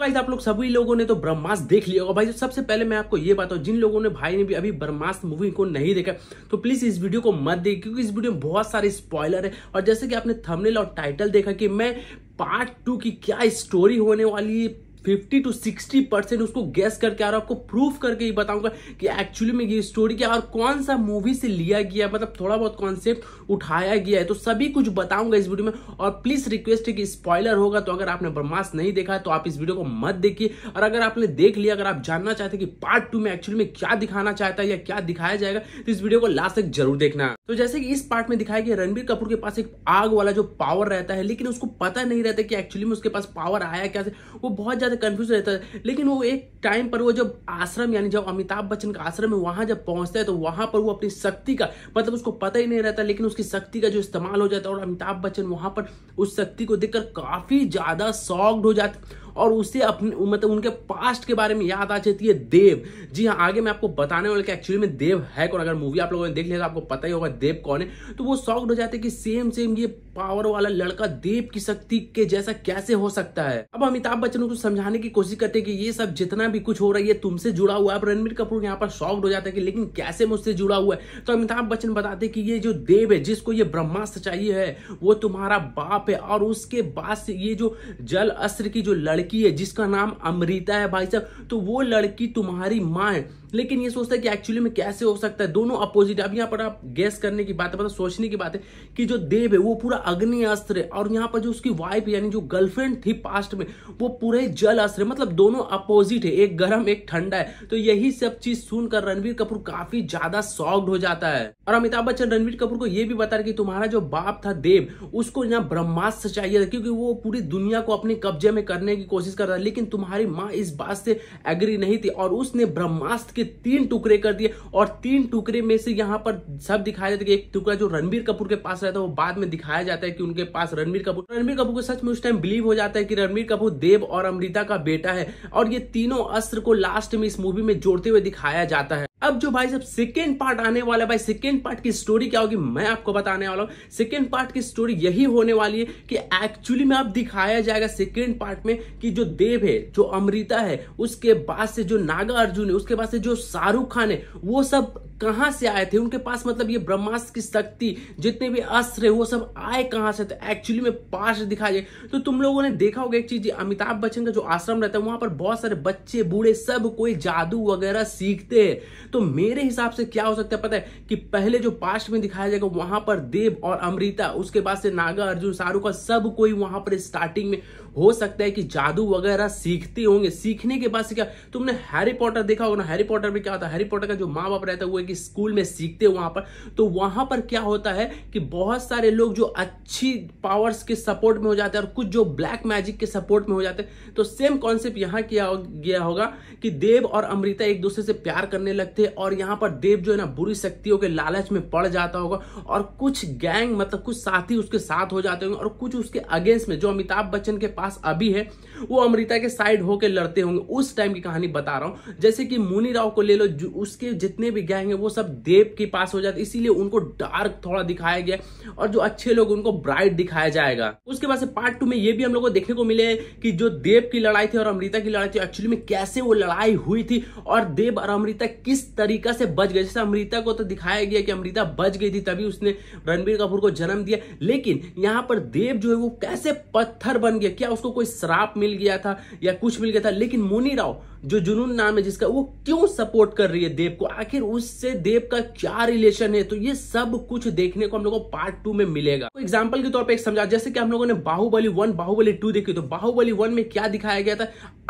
guys आप लोग सभी लोगों ने तो ब्रह्मास्त्र देख लिया होगा भाई तो सबसे पहले मैं आपको ये बताऊं जिन लोगों ने भाई ने भी अभी ब्रह्मास्त्र मूवी को नहीं देखा तो प्लीज इस वीडियो को मत देखिए क्योंकि इस वीडियो में बहुत सारे स्पॉयलर है और जैसे कि आपने थंबनेल और टाइटल देखा कि मैं पार्ट टू की क्या स्टोरी होने वाली है फिफ्टी टू सिक्सटी परसेंट उसको गैस करके और आपको प्रूफ करके ही बताऊंगा कि एक्चुअली में ये स्टोरी क्या और कौन सा मूवी से लिया गया है मतलब थोड़ा बहुत कॉन्सेप्ट उठाया गया है तो सभी कुछ बताऊंगा इस वीडियो में और प्लीज रिक्वेस्ट है कि स्पॉयलर होगा तो अगर आपने ब्रह्मास्त नहीं देखा है तो आप इस वीडियो को मत देखिए और अगर आपने देख लिया अगर आप जानना चाहते कि पार्ट टू में एक्चुअली में क्या दिखाना चाहता है या क्या दिखाया जाएगा तो इस वीडियो को लास्ट तक जरूर देखना तो जैसे कि इस पार्ट में दिखाया गया रणबीर कपूर के पास एक आग वाला जो पावर रहता है लेकिन उसको पता नहीं रहता कि एक्चुअली में उसके पास पावर आया क्या वो बहुत ज़्यादा कन्फ्यूज रहता है लेकिन वो एक टाइम पर वो जब आश्रम यानी जब अमिताभ बच्चन का आश्रम है वहां जब पहुंचता है तो वहां पर वो अपनी शक्ति का मतलब उसको पता ही नहीं रहता लेकिन उसकी शक्ति का जो इस्तेमाल हो जाता है और अमिताभ बच्चन वहां पर उस शक्ति को देखकर काफ़ी ज़्यादा शॉक्ड हो जाते और उसे अपने मतलब उनके पास्ट के बारे में याद आ जाती है देव जी हाँ आगे मैं आपको बताने वाले कि एक्चुअली में देव है कौन अगर मूवी आप लोगों ने देख लिया तो आपको पता ही होगा देव कौन है तो वो शॉक्ड हो जाते हैं कि सेम सेम ये पावर वाला लड़का देव की शक्ति के जैसा कैसे हो सकता है अब अमिताभ बच्चन को समझाने की कोशिश करते हैं कि ये सब जितना भी कुछ हो रहा है ये तुमसे जुड़ा हुआ है रणबीर कपूर यहाँ पर शॉक्ड हो जाता है कि लेकिन कैसे मुझसे जुड़ा हुआ है तो अमिताभ बच्चन बताते कि ये जो देव है जिसको ये ब्रह्मास्त्र चाहिए है वो तुम्हारा बाप है और उसके बाद से ये जो जल अस्त्र की जो लड़की लड़की है जिसका नाम अमृता है भाई साहब तो वो लड़की तुम्हारी माँ है लेकिन ये सोचता है कि एक्चुअली में कैसे हो सकता है दोनों अपोजिट अब यहाँ पर आप गैस करने की बात है मतलब सोचने की बात है कि जो देव है वो पूरा अग्नि अस्त्र है और यहाँ पर जो उसकी वाइफ यानी जो गर्लफ्रेंड थी पास्ट में वो पूरे जल अस्त्र है मतलब दोनों अपोजिट है एक गर्म एक ठंडा है तो यही सब चीज सुनकर रणवीर कपूर काफी ज्यादा सॉफ्ट हो जाता है और अमिताभ बच्चन रणवीर कपूर को यह भी बता रहे कि तुम्हारा जो बाप था देव उसको यहाँ ब्रह्मास्त्र चाहिए था क्योंकि वो पूरी दुनिया को अपने कब्जे में करने की कोशिश कर रहा लेकिन तुम्हारी माँ इस बात से एग्री नहीं थी और उसने ब्रह्मास्त्र के तीन टुकड़े कर दिए और तीन टुकड़े में से यहाँ पर सब दिखाया जाता है एक टुकड़ा जो रणबीर कपूर के पास रहता है वो बाद में दिखाया जाता है कि उनके पास रणबीर कपूर रणबीर कपूर को सच में उस टाइम बिलीव हो जाता है कि रणबीर कपूर देव और अमृता का बेटा है और ये तीनों अस्त्र को लास्ट में इस मूवी में जोड़ते हुए दिखाया जाता है अब जो भाई सब सेकेंड पार्ट आने वाला है भाई सेकेंड पार्ट की स्टोरी क्या होगी मैं आपको बताने वाला हूँ सेकेंड पार्ट की स्टोरी यही होने वाली है कि एक्चुअली में आप दिखाया जाएगा सेकेंड पार्ट में कि जो देव है जो अमृता है उसके बाद से जो नागा अर्जुन है उसके बाद से जो शाहरुख खान है वो सब कहाँ से आए थे उनके पास मतलब ये ब्रह्मास्त्र की शक्ति जितने भी अस्त्र है वो सब आए कहाँ से तो एक्चुअली में पास्ट दिखाया जाए तो तुम लोगों ने देखा होगा एक चीज अमिताभ बच्चन का जो आश्रम रहता है वहां पर बहुत सारे बच्चे बूढ़े सब कोई जादू वगैरह सीखते हैं तो मेरे हिसाब से क्या हो सकता है पता है कि पहले जो पास्ट में दिखाया जाएगा वहां पर देव और अमृता उसके बाद से नागा अर्जुन शाहरुख का सब कोई वहां पर स्टार्टिंग में हो सकता है कि जादू वगैरह सीखते होंगे सीखने के बाद से क्या तुमने हैरी पॉटर देखा होगा ना हैरी पॉटर में क्या होता है हैरी पॉटर का जो माँ बाप रहता है वो कि स्कूल में सीखते वहां पर तो वहां पर क्या होता है कि बहुत सारे लोग जो अच्छी पावर्स के सपोर्ट में हो जाते हैं और कुछ जो ब्लैक मैजिक के सपोर्ट में हो जाते हैं तो सेम कॉन्सेप्ट यहाँ किया गया होगा कि देव और अमृता एक दूसरे से प्यार करने लगते सकते और यहाँ पर देव जो है ना बुरी शक्तियों के लालच में पड़ जाता होगा और कुछ गैंग मतलब कुछ साथी उसके साथ हो जाते होंगे और कुछ उसके अगेंस्ट में जो अमिताभ बच्चन के पास अभी है वो अमृता के साइड होकर लड़ते होंगे उस टाइम की कहानी बता रहा हूँ जैसे कि मुनी राव को ले लो उसके जितने भी गैंग है वो सब देव के पास हो जाते इसीलिए उनको डार्क थोड़ा दिखाया गया और जो अच्छे लोग उनको ब्राइट दिखाया जाएगा उसके बाद पार्ट टू में ये भी हम लोग को देखने को मिले कि जो देव की लड़ाई थी और अमृता की लड़ाई थी एक्चुअली में कैसे वो लड़ाई हुई थी और देव और अमृता किस तरीका से बच गए जैसे अमृता को तो दिखाया गया कि अमृता बच गई थी तभी उसने रणबीर कपूर को जन्म दिया लेकिन यहाँ पर देव जो है वो कैसे पत्थर बन गया क्या उसको कोई श्राप मिल गया था या कुछ मिल गया था लेकिन मुनी राव जो जुनून नाम है जिसका वो क्यों सपोर्ट कर रही है देव को आखिर उससे देव का क्या रिलेशन है तो ये सब कुछ देखने को हम लोग को पार्ट टू में मिलेगा तो एग्जाम्पल के तौर पर एक समझा जैसे कि हम लोगों ने बाहुबली वन बाहुबली टू देखी तो बाहुबली वन में क्या दिखाया गया था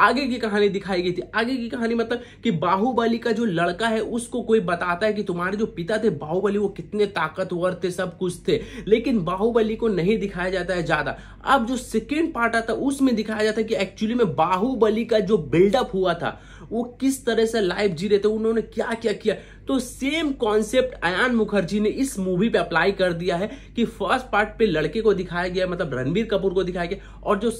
आगे की कहानी दिखाई गई थी आगे की कहानी मतलब कि बाहुबली का जो लड़का है उसको कोई बताता है कि तुम्हारे जो पिता थे बाहुबली वो कितने ताकतवर थे सब कुछ थे लेकिन बाहुबली को नहीं दिखाया जाता है ज्यादा अब जो सेकेंड पार्ट आता उसमें दिखाया जाता है कि एक्चुअली में बाहुबली का जो बिल्डअप हुआ था वो किस तरह से लाइफ जी रहे थे उन्होंने क्या क्या किया तो सेम कॉन्सेप्ट अयान मुखर्जी ने इस मूवी पे अप्लाई कर दिया है कि फर्स्ट पार्ट पे लड़के को दिखाया गया मतलब रणबीर कपूर को दिखाया गया और जो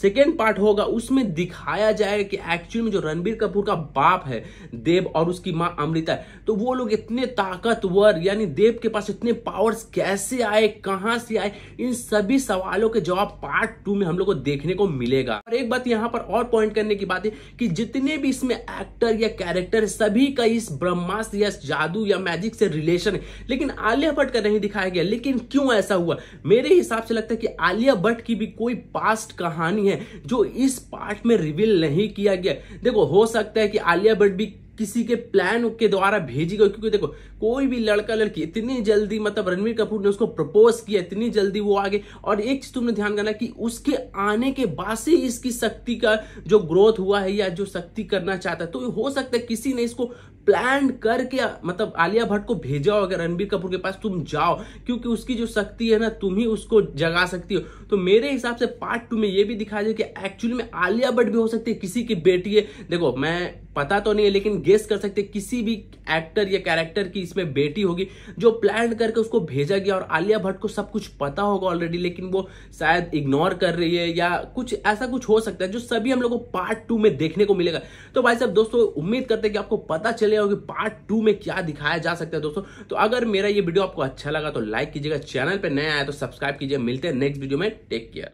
सेकेंड पार्ट होगा उसमें दिखाया जाएगा कि एक्चुअल में जो रणबीर कपूर का बाप है देव और उसकी माँ अमृता है तो वो लोग इतने ताकतवर यानी देव के पास इतने पावर्स कैसे आए कहाँ से आए इन सभी सवालों के जवाब पार्ट टू में हम लोग को देखने को मिलेगा और एक बात यहाँ पर और पॉइंट करने की बात है कि जितने भी इसमें एक्टर या कैरेक्टर सभी का इस ब्रह्मास्त्र या जादू या मैजिक से रिलेशन है लेकिन आलिया भट्ट का नहीं दिखाया गया लेकिन क्यों ऐसा हुआ मेरे हिसाब से लगता है कि आलिया भट्ट की भी कोई पास्ट कहानी कहानी है जो इस पार्ट में रिवील नहीं किया गया देखो हो सकता है कि आलिया भट्ट भी किसी के प्लान के द्वारा भेजी गई क्योंकि देखो कोई भी लड़का लड़की इतनी जल्दी मतलब रणवीर कपूर ने उसको प्रपोज किया इतनी जल्दी वो आगे और एक चीज तुमने ध्यान करना कि उसके आने के बाद से इसकी शक्ति का जो ग्रोथ हुआ है या जो शक्ति करना चाहता है तो हो सकता है किसी ने इसको प्लान करके मतलब आलिया भट्ट को भेजा हो अगर रणबीर कपूर के पास तुम जाओ क्योंकि उसकी जो शक्ति है ना तुम ही उसको जगा सकती हो तो मेरे हिसाब से पार्ट टू में ये भी दिखा दे कि एक्चुअली में आलिया भट्ट भी हो सकती है किसी की बेटी है देखो मैं पता तो नहीं है लेकिन गेस कर सकते किसी भी एक्टर या कैरेक्टर की इसमें बेटी होगी जो प्लान करके उसको भेजा गया और आलिया भट्ट को सब कुछ पता होगा ऑलरेडी लेकिन वो शायद इग्नोर कर रही है या कुछ ऐसा कुछ हो सकता है जो सभी हम लोग को पार्ट टू में देखने को मिलेगा तो भाई साहब दोस्तों उम्मीद करते हैं कि आपको पता चले चले कि पार्ट टू में क्या दिखाया जा सकता है दोस्तों तो अगर मेरा ये वीडियो आपको अच्छा लगा तो लाइक कीजिएगा चैनल पर नया आया तो सब्सक्राइब कीजिए मिलते हैं नेक्स्ट वीडियो में टेक केयर